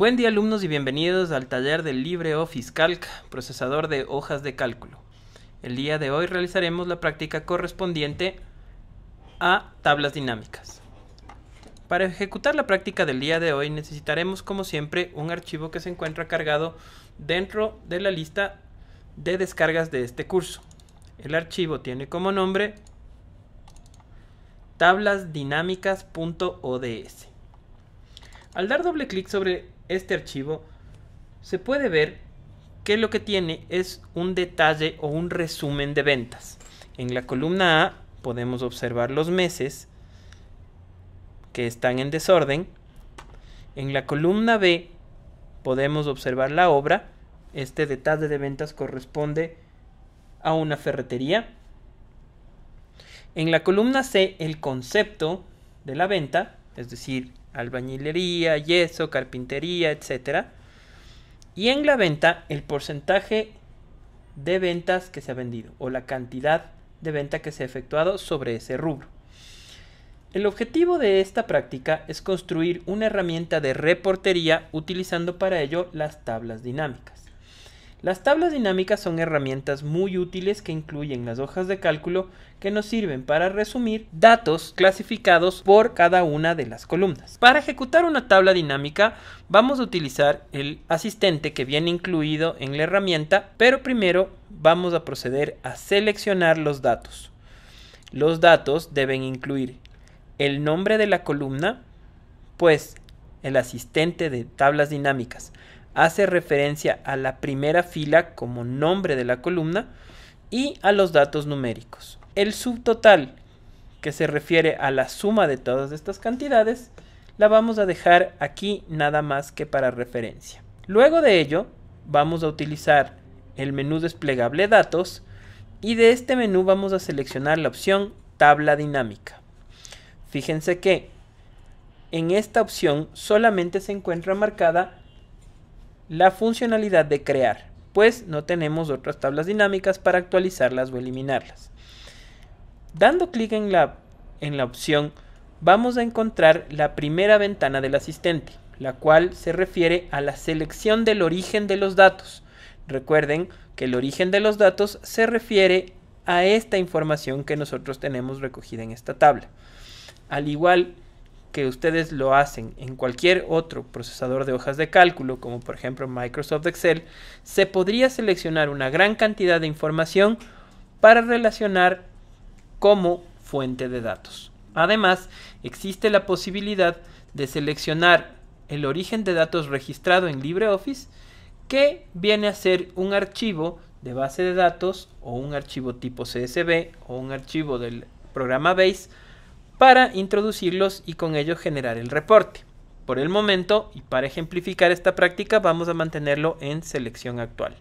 Buen día alumnos y bienvenidos al taller del LibreOffice Calc, procesador de hojas de cálculo. El día de hoy realizaremos la práctica correspondiente a tablas dinámicas. Para ejecutar la práctica del día de hoy necesitaremos como siempre un archivo que se encuentra cargado dentro de la lista de descargas de este curso. El archivo tiene como nombre tablasdinámicas.ods. Al dar doble clic sobre este archivo, se puede ver que lo que tiene es un detalle o un resumen de ventas. En la columna A podemos observar los meses que están en desorden. En la columna B podemos observar la obra. Este detalle de ventas corresponde a una ferretería. En la columna C el concepto de la venta, es decir, albañilería, yeso, carpintería, etc. Y en la venta, el porcentaje de ventas que se ha vendido o la cantidad de venta que se ha efectuado sobre ese rubro. El objetivo de esta práctica es construir una herramienta de reportería utilizando para ello las tablas dinámicas. Las tablas dinámicas son herramientas muy útiles que incluyen las hojas de cálculo que nos sirven para resumir datos clasificados por cada una de las columnas. Para ejecutar una tabla dinámica vamos a utilizar el asistente que viene incluido en la herramienta, pero primero vamos a proceder a seleccionar los datos. Los datos deben incluir el nombre de la columna, pues el asistente de tablas dinámicas hace referencia a la primera fila como nombre de la columna y a los datos numéricos. El subtotal, que se refiere a la suma de todas estas cantidades, la vamos a dejar aquí nada más que para referencia. Luego de ello, vamos a utilizar el menú desplegable datos y de este menú vamos a seleccionar la opción tabla dinámica. Fíjense que en esta opción solamente se encuentra marcada la funcionalidad de crear, pues no tenemos otras tablas dinámicas para actualizarlas o eliminarlas. Dando clic en la, en la opción vamos a encontrar la primera ventana del asistente, la cual se refiere a la selección del origen de los datos. Recuerden que el origen de los datos se refiere a esta información que nosotros tenemos recogida en esta tabla. Al igual que ustedes lo hacen en cualquier otro procesador de hojas de cálculo, como por ejemplo Microsoft Excel, se podría seleccionar una gran cantidad de información para relacionar como fuente de datos. Además, existe la posibilidad de seleccionar el origen de datos registrado en LibreOffice, que viene a ser un archivo de base de datos o un archivo tipo CSV o un archivo del programa Base para introducirlos y con ello generar el reporte. Por el momento, y para ejemplificar esta práctica, vamos a mantenerlo en selección actual.